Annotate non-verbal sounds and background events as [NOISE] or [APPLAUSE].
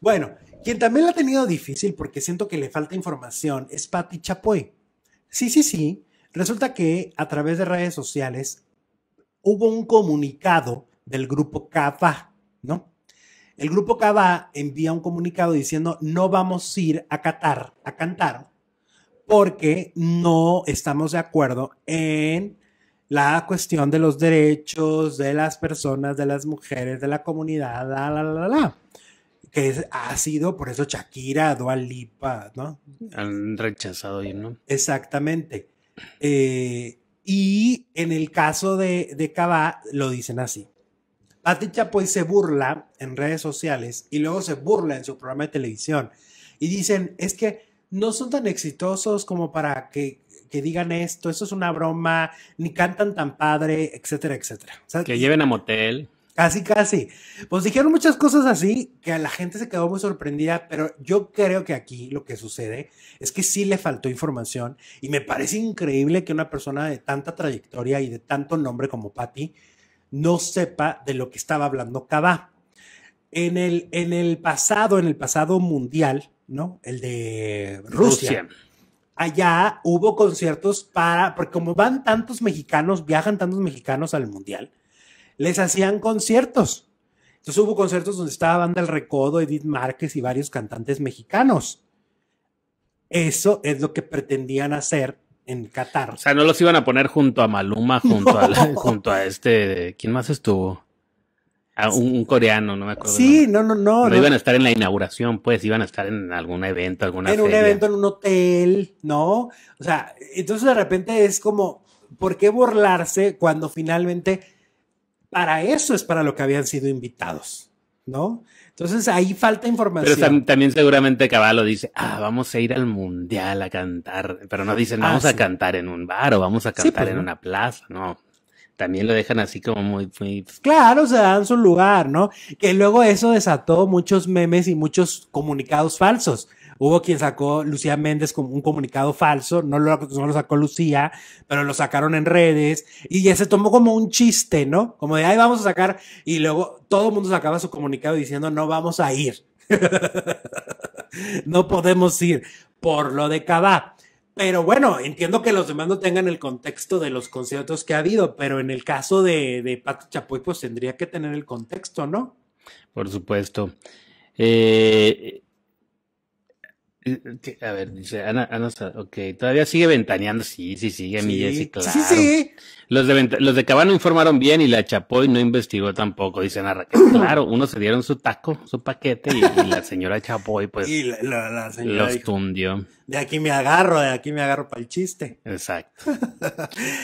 Bueno, quien también la ha tenido difícil porque siento que le falta información es Patti Chapoy. Sí, sí, sí. Resulta que a través de redes sociales hubo un comunicado del grupo Cava, ¿no? El grupo Cava envía un comunicado diciendo no vamos a ir a Qatar a cantar porque no estamos de acuerdo en la cuestión de los derechos de las personas, de las mujeres, de la comunidad, la, la, la, la ha sido sido por eso Shakira, Dua Lipa, ¿no? Han rechazado y ¿no? Exactamente. Eh, y en el caso de, de Cabá, lo dicen así. Pati Chapoy se burla en redes sociales y luego se burla en su programa de televisión. Y dicen, es que no son tan exitosos como para que, digan esto, esto es una broma, ni cantan tan padre, etcétera, etcétera. que lleven a motel. Casi, casi. Pues dijeron muchas cosas así que a la gente se quedó muy sorprendida, pero yo creo que aquí lo que sucede es que sí le faltó información y me parece increíble que una persona de tanta trayectoria y de tanto nombre como Patty no sepa de lo que estaba hablando cada En el, en el pasado, en el pasado mundial, ¿no? El de Rusia allá hubo conciertos para, porque como van tantos mexicanos, viajan tantos mexicanos al mundial, les hacían conciertos. Entonces hubo conciertos donde estaba Banda El Recodo, Edith Márquez y varios cantantes mexicanos. Eso es lo que pretendían hacer en Qatar. O sea, no los iban a poner junto a Maluma, [LAUGHS] junto, a, junto a este. ¿Quién más estuvo? un, coreano, no me acuerdo. Sí, no, no, no. No, iban a estar en la inauguración, pues, iban a estar en algún evento, alguna. En un evento, en un hotel, ¿no? O sea, entonces de repente es como, ¿por qué burlarse cuando finalmente para eso es para lo que habían sido invitados, ¿no? Entonces ahí falta información. Pero también seguramente Caballo dice, ah, vamos a ir al mundial a cantar, pero no dicen vamos ah, a cantar en un bar o vamos a pues, cantar en una plaza, no. También lo dejan así como muy, muy... Claro, se dan su lugar, ¿no? Que luego eso desató muchos memes y muchos comunicados falsos. Hubo quien sacó Lucía Méndez como un comunicado falso, no lo, sacó Lucía, pero lo sacaron en redes y ya se tomó como un chiste, ¿no? Como de, ahí vamos a sacar y luego todo el mundo sacaba su comunicado diciendo, no vamos a ir. [LAUGHS] no podemos ir por lo de cada. Pero bueno, entiendo que los demás no tengan el contexto de los conciertos que ha habido, pero en el caso de, de Pato Chapoy, pues tendría que tener el contexto, ¿no? Por supuesto. Eh, a ver, dice Ana, Ana, ok, todavía sigue ventaneando, sí, sí, sigue sí, mi claro. Sí, Los de, los de Cabano informaron bien y la Chapoy no investigó tampoco, dice Ana Raquel. [CLEARS THROAT] Claro, uno se dieron su taco, su paquete y, la señora Chapoy, pues, [LAUGHS] los tundió. De aquí me agarro, de aquí me agarro para el chiste. Exacto. [LAUGHS]